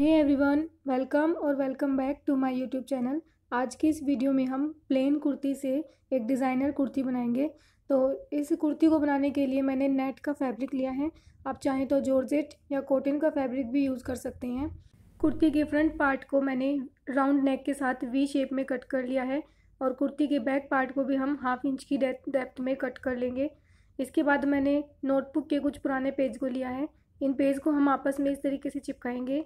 हे everyone welcome और welcome back to my YouTube channel आज की इस वीडियो में हम प्लेन कुर्ती से एक डिज़ाइनर कुर्ती बनाएंगे तो इस कुर्ती को बनाने के लिए मैंने नेट का फैब्रिक लिया है आप चाहें तो जॉर्जेट या कॉटन का फैब्रिक भी यूज़ कर सकते हैं कुर्ती के फ्रंट पार्ट को मैंने राउंड नेक के साथ वी शेप में कट कर लिया है और कुर्ती के बैक पार्ट को भी हम हाफ इंच की डेप्थ में कट कर लेंगे इसके बाद मैंने नोटबुक के कुछ पुराने पेज को लिया है इन पेज को हम आपस में इस तरीके से चिपकाएंगे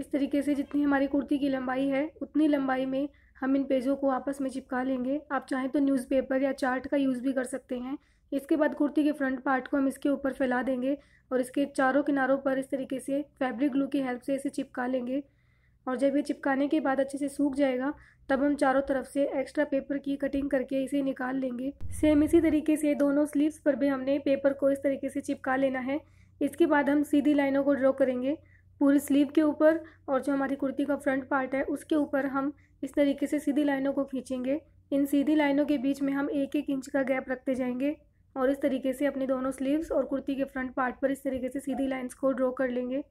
इस तरीके से जितनी हमारी कुर्ती की लंबाई है उतनी लंबाई में हम इन पेजों को आपस में चिपका लेंगे आप चाहें तो न्यूज़पेपर या चार्ट का यूज़ भी कर सकते हैं इसके बाद कुर्ती के फ्रंट पार्ट को हम इसके ऊपर फैला देंगे और इसके चारों किनारों पर इस तरीके से फैब्रिक ग्लू की हेल्प से इसे चिपका लेंगे और जब ये चिपकाने के बाद अच्छे से सूख जाएगा तब हम चारों तरफ से एक्स्ट्रा पेपर की कटिंग करके इसे निकाल लेंगे सेम इसी तरीके से दोनों स्लीव्स पर भी हमने पेपर को इस तरीके से चिपका लेना है इसके बाद हम सीधी लाइनों को ड्रॉ करेंगे पूरी स्लीव के ऊपर और जो हमारी कुर्ती का फ्रंट पार्ट है उसके ऊपर हम इस तरीके से सीधी लाइनों को खींचेंगे इन सीधी लाइनों के बीच में हम एक एक इंच का गैप रखते जाएंगे और इस तरीके से अपने दोनों स्लीव्स और कुर्ती के फ्रंट पार्ट पर इस तरीके से सीधी लाइंस को ड्रॉ कर लेंगे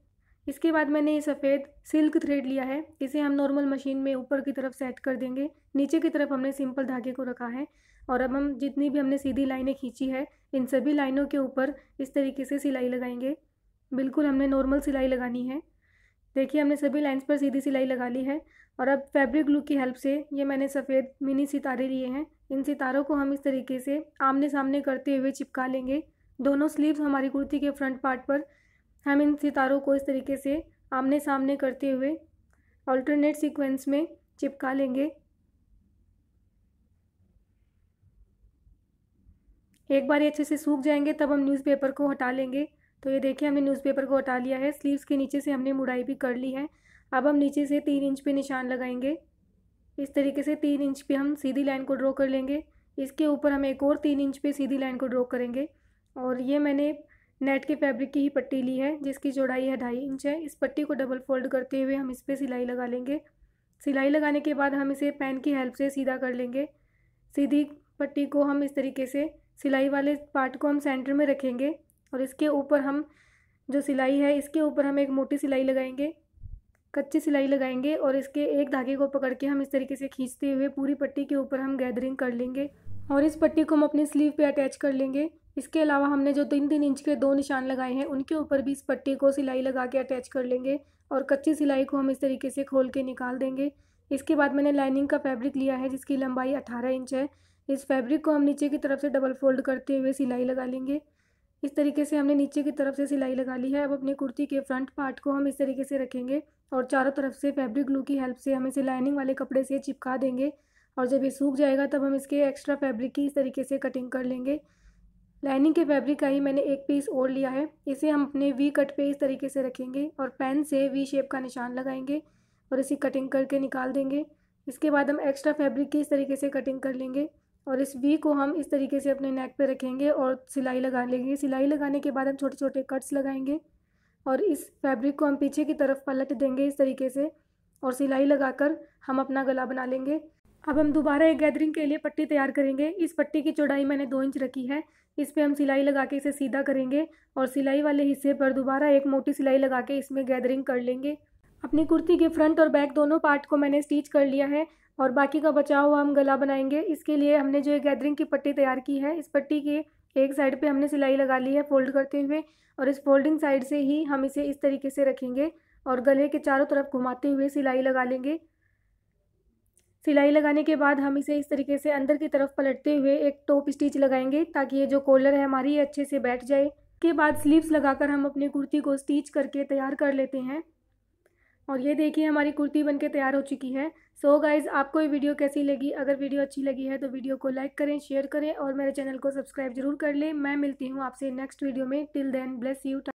इसके बाद मैंने ये सफ़ेद सिल्क थ्रेड लिया है इसे हम नॉर्मल मशीन में ऊपर की तरफ सेट कर देंगे नीचे की तरफ हमने सिंपल धागे को रखा है और अब हम जितनी भी हमने सीधी लाइनें खींची है इन सभी लाइनों के ऊपर इस तरीके से सिलाई लगाएंगे बिल्कुल हमने नॉर्मल सिलाई लगानी है देखिए हमने सभी लाइंस पर सीधी सिलाई लगा ली है और अब फैब्रिक ग्लू की हेल्प से ये मैंने सफ़ेद मिनी सितारे लिए हैं इन सितारों को हम इस तरीके से आमने सामने करते हुए चिपका लेंगे दोनों स्लीव्स हमारी कुर्ती के फ्रंट पार्ट पर हम इन सितारों को इस तरीके से आमने सामने करते हुए ऑल्टरनेट सीक्वेंस में चिपका लेंगे एक बार ये अच्छे से सूख जाएंगे तब हम न्यूज़पेपर को हटा लेंगे तो ये देखिए हमने न्यूज़पेपर को हटा लिया है स्लीव्स के नीचे से हमने मुड़ाई भी कर ली है अब हम नीचे से तीन इंच पे निशान लगाएंगे इस तरीके से तीन इंच पे हम सीधी लाइन को ड्रॉ कर लेंगे इसके ऊपर हम एक और तीन इंच पे सीधी लाइन को ड्रॉ करेंगे और ये मैंने नेट के फैब्रिक की ही पट्टी ली है जिसकी चौड़ाई है ढाई इंच है इस पट्टी को डबल फोल्ड करते हुए हम इस पर सिलाई लगा लेंगे सिलाई लगाने के बाद हम इसे पेन की हेल्प से सीधा कर लेंगे सीधी पट्टी को हम इस तरीके से सिलाई वाले पार्ट को हम सेंटर में रखेंगे और इसके ऊपर हम जो सिलाई है इसके ऊपर हम एक मोटी सिलाई लगाएंगे कच्ची सिलाई लगाएंगे और इसके एक धागे को पकड़ के हम इस तरीके से खींचते हुए पूरी पट्टी के ऊपर हम गैदरिंग कर लेंगे और इस पट्टी को हम अपने स्लीव पे अटैच कर लेंगे इसके अलावा हमने जो तीन तीन इंच के दो निशान लगाए हैं उनके ऊपर भी इस पट्टी को सिलाई लगा के अटैच कर लेंगे और कच्ची सिलाई को हम इस तरीके से खोल के निकाल देंगे इसके बाद मैंने लाइनिंग का फैब्रिक लिया है जिसकी लंबाई अठारह इंच है इस फैब्रिक को हम नीचे की तरफ से डबल फोल्ड करते हुए सिलाई लगा लेंगे इस तरीके से हमने नीचे की तरफ से सिलाई लगा ली है अब अपनी कुर्ती के फ्रंट पार्ट को हम इस तरीके से रखेंगे और चारों तरफ से फैब्रिक ग्लू की हेल्प से हम इसे लाइनिंग वाले कपड़े से चिपका देंगे और जब ये सूख जाएगा तब हम इसके एक्स्ट्रा फैब्रिक की इस तरीके से कटिंग कर लेंगे लाइनिंग के फैब्रिक का ही मैंने एक पीस और लिया है इसे हम अपने वी कट पे इस तरीके से रखेंगे और पेन से वी शेप का निशान लगाएंगे और इसे कटिंग करके निकाल देंगे इसके बाद हम एक्स्ट्रा फैब्रिक की इस तरीके से कटिंग कर लेंगे और इस वी को हम इस तरीके से अपने नेक पे रखेंगे और सिलाई लगा लेंगे सिलाई लगाने के बाद हम छोटे छोटे कट्स लगाएंगे और इस फैब्रिक को हम पीछे की तरफ पलट देंगे इस तरीके से और सिलाई लगाकर हम अपना गला बना लेंगे अब हम दोबारा एक गैदरिंग के लिए पट्टी तैयार करेंगे इस पट्टी की चौड़ाई मैंने दो इंच रखी है इस पर हम सिलाई लगा के इसे सीधा करेंगे और सिलाई वाले हिस्से पर दोबारा एक मोटी सिलाई लगा के इसमें गैदरिंग कर लेंगे अपनी कुर्ती के फ्रंट और बैक दोनों पार्ट को मैंने स्टिच कर लिया है और बाकी का बचा हुआ हम गला बनाएंगे इसके लिए हमने जो है गैदरिंग की पट्टी तैयार की है इस पट्टी के एक साइड पे हमने सिलाई लगा ली है फोल्ड करते हुए और इस फोल्डिंग साइड से ही हम इसे इस तरीके से रखेंगे और गले के चारों तरफ घुमाते हुए सिलाई लगा लेंगे सिलाई लगाने के बाद हम इसे इस तरीके से अंदर की तरफ पलटते हुए एक टॉप स्टिच लगाएंगे ताकि ये जो कॉलर है हमारी अच्छे से बैठ जाए के बाद स्लीव्स लगाकर हम अपनी कुर्ती को स्टिच करके तैयार कर लेते हैं और ये देखिए हमारी कुर्ती बनके तैयार हो चुकी है सो so गाइज़ आपको ये वीडियो कैसी लगी अगर वीडियो अच्छी लगी है तो वीडियो को लाइक करें शेयर करें और मेरे चैनल को सब्सक्राइब जरूर कर लें मैं मिलती हूँ आपसे नेक्स्ट वीडियो में टिल देन ब्लेस यू